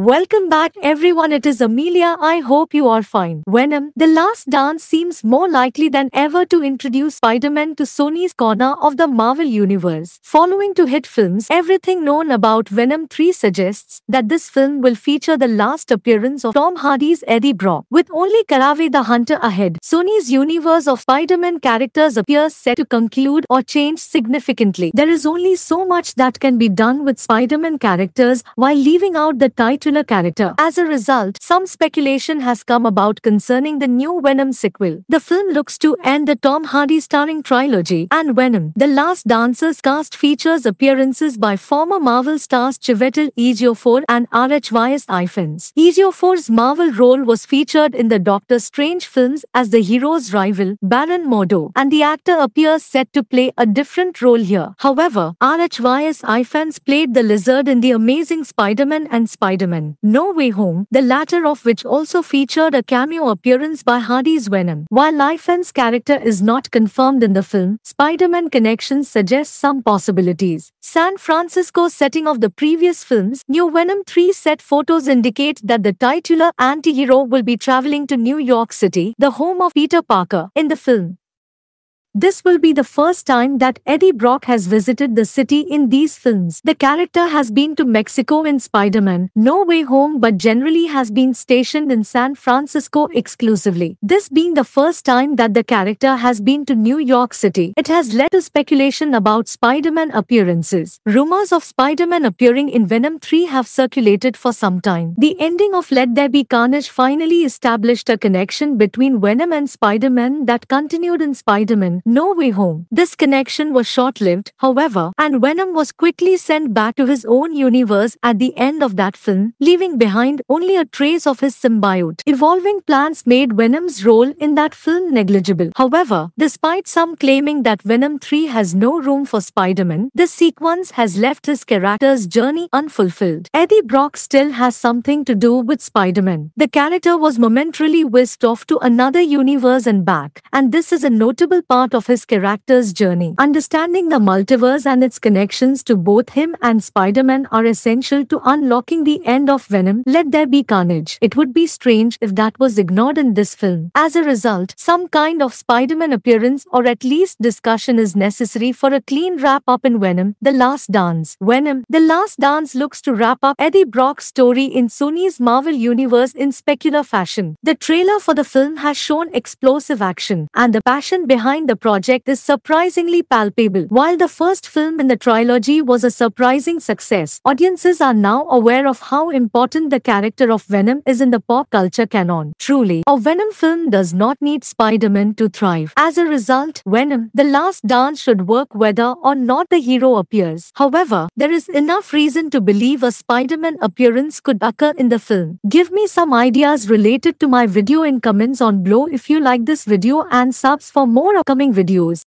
Welcome back everyone it is Amelia I hope you are fine. Venom The Last Dance seems more likely than ever to introduce Spider-Man to Sony's corner of the Marvel Universe. Following two hit films everything known about Venom 3 suggests that this film will feature the last appearance of Tom Hardy's Eddie Brock. With only Karave the Hunter ahead Sony's universe of Spider-Man characters appears set to conclude or change significantly. There is only so much that can be done with Spider-Man characters while leaving out the title titular character. As a result, some speculation has come about concerning the new Venom sequel. The film looks to end the Tom Hardy starring trilogy and Venom. The Last Dancer's cast features appearances by former Marvel stars Chiwetel Ejiofor and R.H.Y.S. Ifans. Ejiofor's Marvel role was featured in the Doctor Strange films as the hero's rival, Baron Mordo, and the actor appears set to play a different role here. However, R.H.Y.S. Ifans played the lizard in The Amazing Spider-Man and Spider-Man and No Way Home, the latter of which also featured a cameo appearance by Hardy's Venom. While Liefen's character is not confirmed in the film, Spider-Man connections suggest some possibilities. San Francisco's setting of the previous film's new Venom 3 set photos indicate that the titular anti-hero will be traveling to New York City, the home of Peter Parker, in the film. This will be the first time that Eddie Brock has visited the city in these films. The character has been to Mexico in Spider-Man, No Way Home but generally has been stationed in San Francisco exclusively. This being the first time that the character has been to New York City, it has led to speculation about Spider-Man appearances. Rumors of Spider-Man appearing in Venom 3 have circulated for some time. The ending of Let There Be Carnage finally established a connection between Venom and Spider-Man that continued in Spider-Man no Way Home. This connection was short-lived, however, and Venom was quickly sent back to his own universe at the end of that film, leaving behind only a trace of his symbiote. Evolving plans made Venom's role in that film negligible. However, despite some claiming that Venom 3 has no room for Spider-Man, this sequence has left his character's journey unfulfilled. Eddie Brock still has something to do with Spider-Man. The character was momentarily whisked off to another universe and back, and this is a notable part part of his character's journey. Understanding the multiverse and its connections to both him and Spider-Man are essential to unlocking the end of Venom, Let There Be Carnage. It would be strange if that was ignored in this film. As a result, some kind of Spider-Man appearance or at least discussion is necessary for a clean wrap-up in Venom, The Last Dance. Venom, The Last Dance looks to wrap up Eddie Brock's story in Sony's Marvel Universe in specular fashion. The trailer for the film has shown explosive action, and the passion behind the project is surprisingly palpable. While the first film in the trilogy was a surprising success, audiences are now aware of how important the character of Venom is in the pop culture canon. Truly, a Venom film does not need Spider-Man to thrive. As a result, Venom, The Last Dance should work whether or not the hero appears. However, there is enough reason to believe a Spider-Man appearance could occur in the film. Give me some ideas related to my video in comments on below if you like this video and subs for more upcoming videos.